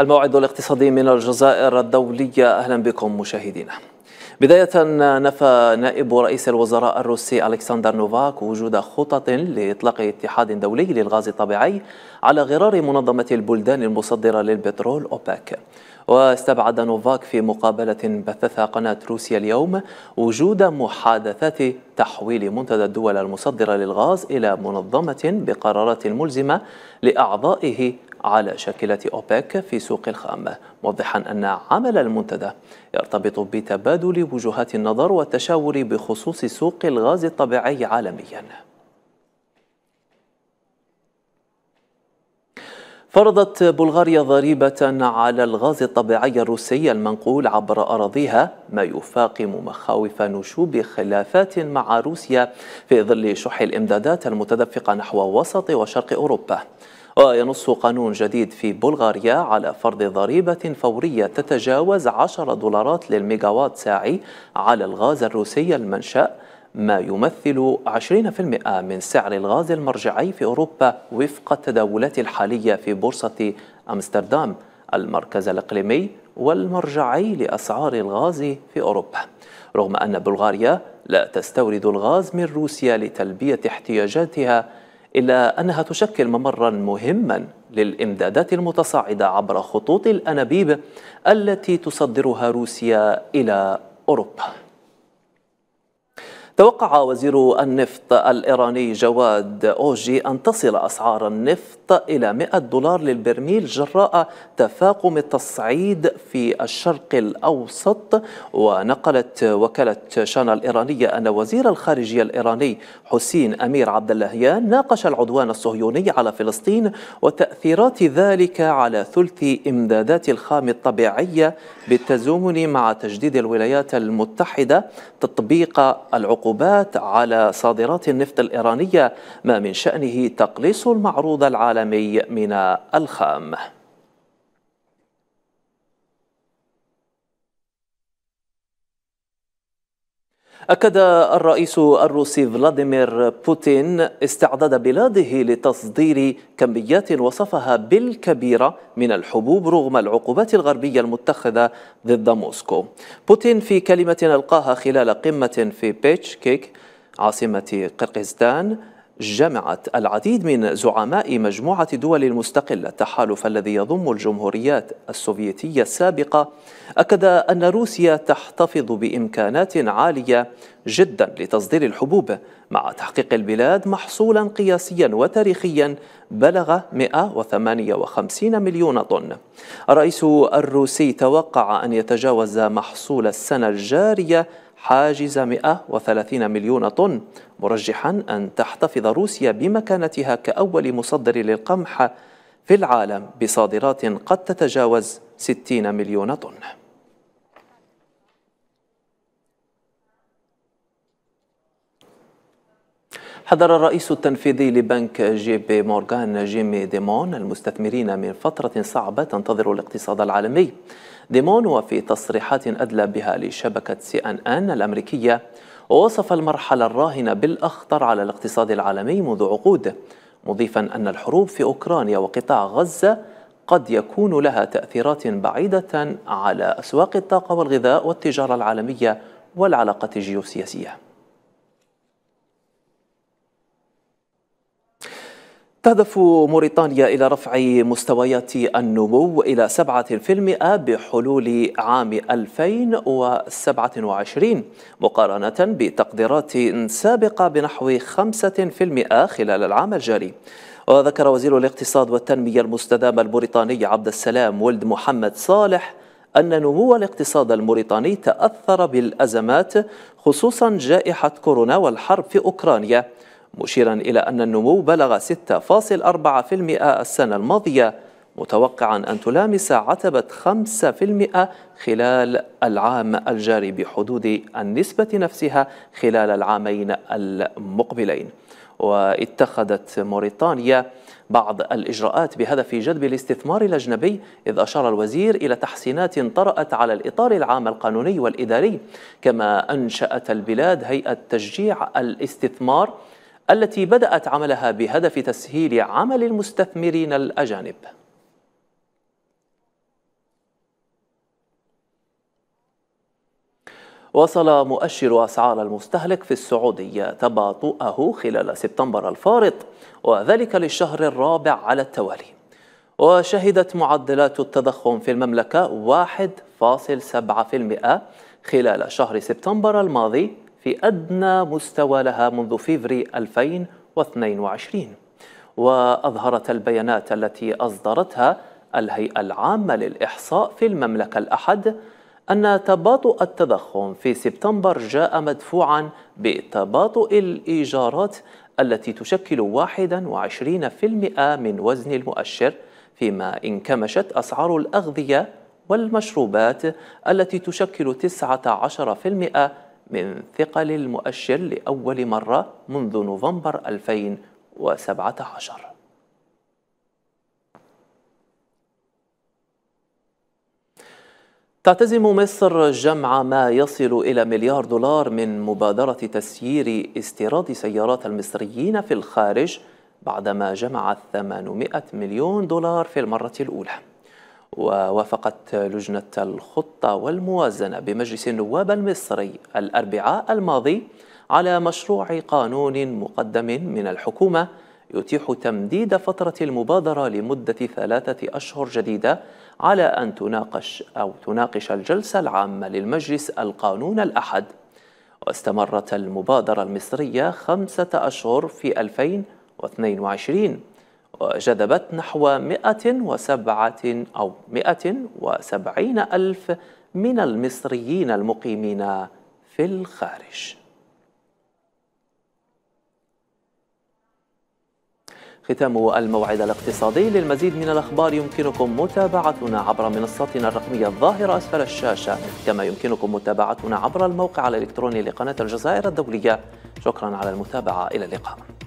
الموعد الاقتصادي من الجزائر الدولية أهلا بكم مشاهدينا بداية نفى نائب رئيس الوزراء الروسي ألكسندر نوفاك وجود خطط لإطلاق اتحاد دولي للغاز الطبيعي على غرار منظمة البلدان المصدرة للبترول أوباك واستبعد نوفاك في مقابلة بثثها قناة روسيا اليوم وجود محادثات تحويل منتدى الدول المصدرة للغاز إلى منظمة بقرارات ملزمة لأعضائه على شاكلة أوبك في سوق الخام موضحا أن عمل المنتدى يرتبط بتبادل وجهات النظر والتشاور بخصوص سوق الغاز الطبيعي عالمياً فرضت بلغاريا ضريبة على الغاز الطبيعي الروسي المنقول عبر أراضيها ما يفاقم مخاوف نشوب خلافات مع روسيا في ظل شح الإمدادات المتدفقة نحو وسط وشرق أوروبا وينص قانون جديد في بلغاريا على فرض ضريبة فورية تتجاوز 10 دولارات للميجاوات ساعي على الغاز الروسي المنشأ ما يمثل 20% من سعر الغاز المرجعي في أوروبا وفق التداولات الحالية في بورصة أمستردام المركز الإقليمي والمرجعي لأسعار الغاز في أوروبا رغم أن بلغاريا لا تستورد الغاز من روسيا لتلبية احتياجاتها إلا أنها تشكل ممرا مهما للإمدادات المتصاعدة عبر خطوط الأنابيب التي تصدرها روسيا إلى أوروبا توقع وزير النفط الإيراني جواد أوجي أن تصل أسعار النفط إلى 100 دولار للبرميل جراء تفاقم التصعيد في الشرق الأوسط ونقلت وكالة شان الإيرانية أن وزير الخارجية الإيراني حسين أمير عبد اللهيان ناقش العدوان الصهيوني على فلسطين وتأثيرات ذلك على ثلث إمدادات الخام الطبيعية بالتزامن مع تجديد الولايات المتحدة تطبيق العقوبات العقوبات على صادرات النفط الإيرانية ما من شأنه تقليص المعروض العالمي من الخام أكد الرئيس الروسي فلاديمير بوتين استعداد بلاده لتصدير كميات وصفها بالكبيرة من الحبوب رغم العقوبات الغربية المتخذة ضد موسكو بوتين في كلمة ألقاها خلال قمة في بيتش كيك عاصمة قرقيزستان جمعت العديد من زعماء مجموعة دول المستقلة التحالف الذي يضم الجمهوريات السوفيتية السابقة أكد أن روسيا تحتفظ بإمكانات عالية جدا لتصدير الحبوب مع تحقيق البلاد محصولا قياسيا وتاريخيا بلغ 158 مليون طن الرئيس الروسي توقع أن يتجاوز محصول السنة الجارية حاجز 130 مليون طن مرجحا أن تحتفظ روسيا بمكانتها كأول مصدر للقمح في العالم بصادرات قد تتجاوز 60 مليون طن حذر الرئيس التنفيذي لبنك جي بي مورغان جيمي ديمون المستثمرين من فترة صعبة تنتظر الاقتصاد العالمي ديمون وفي تصريحات أدلى بها لشبكة سي أن أن الأمريكية ووصف المرحلة الراهنة بالأخطر على الاقتصاد العالمي منذ عقود مضيفا أن الحروب في أوكرانيا وقطاع غزة قد يكون لها تأثيرات بعيدة على أسواق الطاقة والغذاء والتجارة العالمية والعلاقة الجيوسياسية تهدف موريتانيا إلى رفع مستويات النمو إلى 7% بحلول عام 2027 مقارنة بتقديرات سابقة بنحو 5% خلال العام الجاري وذكر وزير الاقتصاد والتنمية المستدامة الموريتاني عبد السلام ولد محمد صالح أن نمو الاقتصاد الموريتاني تأثر بالأزمات خصوصا جائحة كورونا والحرب في أوكرانيا مشيرا إلى أن النمو بلغ 6.4% السنة الماضية متوقعا أن تلامس عتبة 5% خلال العام الجاري بحدود النسبة نفسها خلال العامين المقبلين واتخذت موريتانيا بعض الإجراءات بهدف جذب الاستثمار الأجنبي إذ أشار الوزير إلى تحسينات طرأت على الإطار العام القانوني والإداري كما أنشأت البلاد هيئة تشجيع الاستثمار التي بدأت عملها بهدف تسهيل عمل المستثمرين الأجانب وصل مؤشر أسعار المستهلك في السعودية تباطؤه خلال سبتمبر الفارط وذلك للشهر الرابع على التوالي وشهدت معدلات التضخم في المملكة 1.7% خلال شهر سبتمبر الماضي في أدنى مستوى لها منذ فيفري 2022 وأظهرت البيانات التي أصدرتها الهيئة العامة للإحصاء في المملكة الأحد أن تباطؤ التضخم في سبتمبر جاء مدفوعا بتباطؤ الإيجارات التي تشكل 21% من وزن المؤشر فيما انكمشت أسعار الأغذية والمشروبات التي تشكل 19% من ثقل المؤشر لأول مرة منذ نوفمبر 2017 تعتزم مصر جمع ما يصل إلى مليار دولار من مبادرة تسيير استيراد سيارات المصريين في الخارج بعدما جمعت 800 مليون دولار في المرة الأولى ووافقت لجنة الخطة والموازنة بمجلس النواب المصري الأربعاء الماضي على مشروع قانون مقدم من الحكومة يتيح تمديد فترة المبادرة لمدة ثلاثة أشهر جديدة على أن تناقش أو تناقش الجلسة العامة للمجلس القانون الأحد واستمرت المبادرة المصرية خمسة أشهر في 2022 جذبت نحو 107 أو 170 ألف من المصريين المقيمين في الخارج ختام الموعد الاقتصادي للمزيد من الأخبار يمكنكم متابعتنا عبر منصتنا الرقمية الظاهرة أسفل الشاشة كما يمكنكم متابعتنا عبر الموقع الإلكتروني لقناة الجزائر الدولية شكرا على المتابعة إلى اللقاء